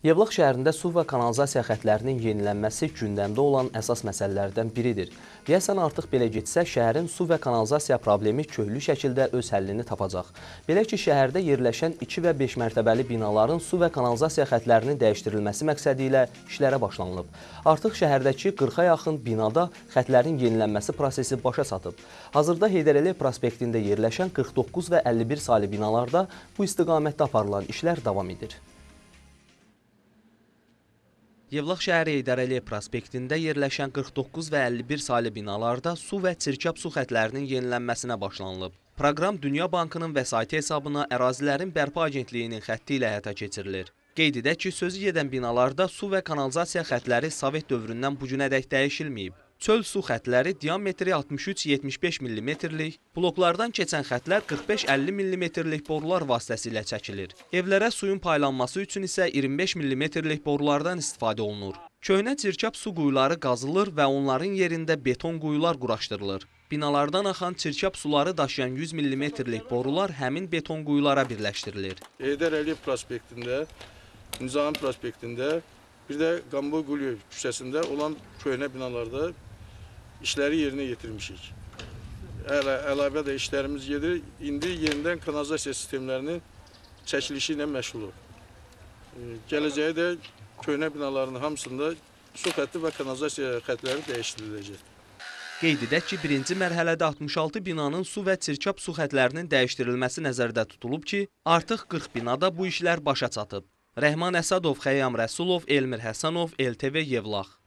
Yevlax şəhərində su və kanalizasiya xətlərinin yenilənməsi gündəmdə olan əsas məsələlərdən biridir. Deyəsən, artıq belə getsə, şəhərin su və kanalizasiya problemi köhlü şəkildə öz həllini tapacaq. Belə ki, şəhərdə yerləşən 2 və 5 mərtəbəli binaların su və kanalizasiya xətlərinin dəyişdirilməsi məqsədi ilə işlərə başlanılıb. Artıq şəhərdəki 40-a yaxın binada xətlərin yenilənməsi prosesi başa çatıb. Hazırda Heydərəli prospektində yerləşən 49 və 51 saylı binalarda bu istiqamətdə aparılan işlər davam edir. Yevlax şəhəri İdarəliyə prospektində yerləşən 49 və 51 saylı binalarda su və çirkab su xətlərinin yenilənməsinə başlanılıb. Proqram Dünya Bankının vəsaiti hesabına Ərazilərin Bərpa Agentliyinin xətti ilə həyata keçirilir. Qeyd edək ki, sözü gedən binalarda su və kanalizasiya xətləri Sovet dövründən bu günədək dəyişilməyib çöl su xətləri diametri 63-75 mm-lik, bloklardan keçən xətlər 45-50 mm-lik borular vasitəsilə çəkilir. Evlərə suyun paylanması üçün isə 25 mm-lik borulardan istifadə olunur. Köhnə çirkab su quyuları qazılır və onların yerində beton quyular quraşdırılır. Binalardan axan çirkab suları daşıyan 100 mm-lik borular həmin beton quyulara birləşdirilir. Heydər Əliyev prospektində, Nizami prospektində, bir də Qambo Qulyev küçəsində olan köhnə binalarda işləri yerinə yetirmişik. Ələ, əlavə də işlərimiz gedir. İndi yenidən kanalizasiya sistemlərinin çəkilişi ilə məşğuluq. Gələcəyə də köhnə binaların hamısında su xətti və kanalizasiya xətləri dəyişdiriləcək. Qeyd edək ki, birinci mərhələdə 66 binanın su və çirkab su xətlərinin dəyişdirilməsi nəzərdə tutulub ki, artıq 40 binada bu işlər başa çatıb. Rəhman Əsədov, Xəyyam Rəsulov, Elmir Həsənov, LTV Yevlax.